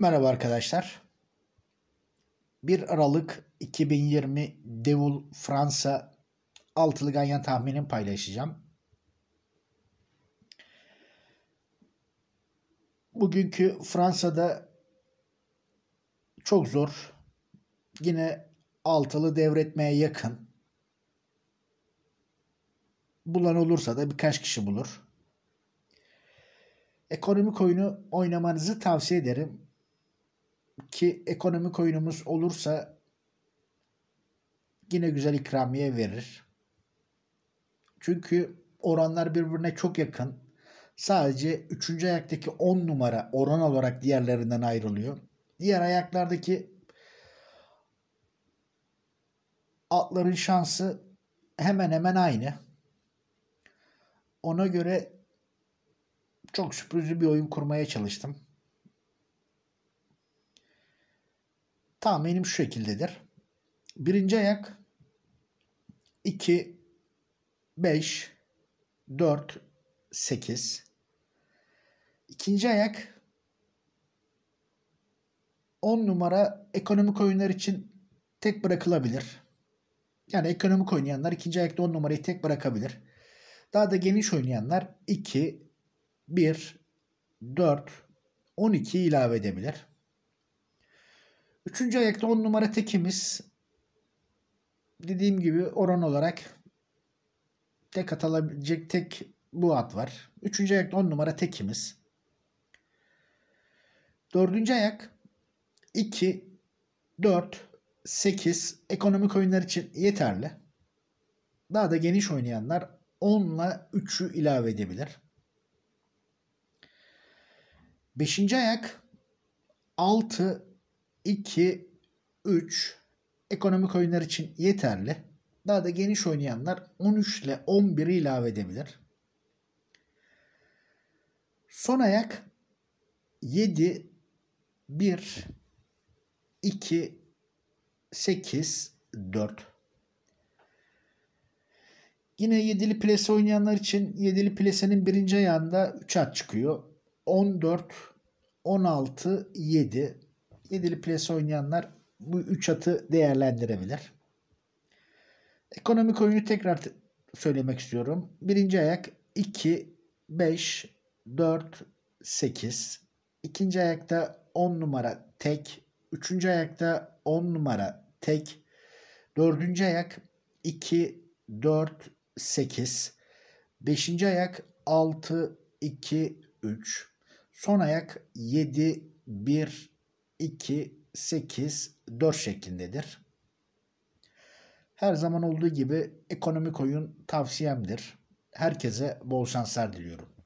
Merhaba arkadaşlar. 1 Aralık 2020 Devul Fransa altılı ganyan tahminimi paylaşacağım. Bugünkü Fransa'da çok zor. Yine altılı devretmeye yakın. Bulan olursa da birkaç kişi bulur. Ekonomik oyunu oynamanızı tavsiye ederim ki ekonomik oyunumuz olursa yine güzel ikramiye verir. Çünkü oranlar birbirine çok yakın. Sadece 3. ayaktaki 10 numara oran olarak diğerlerinden ayrılıyor. Diğer ayaklardaki atların şansı hemen hemen aynı. Ona göre çok sürprizli bir oyun kurmaya çalıştım. tahminim şu şekildedir. Birinci ayak 2, 5, 4, 8. İkinci ayak 10 numara ekonomik oyunlar için tek bırakılabilir. Yani ekonomik oynayanlar ikinci ayakta 10 numarayı tek bırakabilir. Daha da geniş oynayanlar 2, 1, 4, 12 ilave edebilir. Üçüncü ayakta on numara tekimiz dediğim gibi oran olarak tek atılabilecek tek bu at var. Üçüncü ayakta on numara tekimiz. Dördüncü ayak 2, 4, 8 ekonomik oyunlar için yeterli. Daha da geniş oynayanlar 10 ile 3'ü ilave edebilir. Beşinci ayak 6, 2, 3 ekonomik oyunlar için yeterli. Daha da geniş oynayanlar 13 ile 11'i ilave edebilir. Son ayak 7, 1, 2, 8, 4. Yine 7'li plase oynayanlar için 7'li plasenin birinci ayağında 3 at çıkıyor. 14, 16, 7, Lidl Plus oynayanlar bu 3 atı değerlendirebilir. Ekonomik oyunu tekrar söylemek istiyorum. Birinci ayak 2, 5, 4, 8. İkinci ayakta 10 numara tek. Üçüncü ayakta 10 numara tek. Dördüncü ayak 2, 4, 8. Beşinci ayak 6, 2, 3. Son ayak 7, 1, 2, 8, 4 şeklindedir. Her zaman olduğu gibi ekonomik oyun tavsiyemdir. Herkese bol şanslar diliyorum.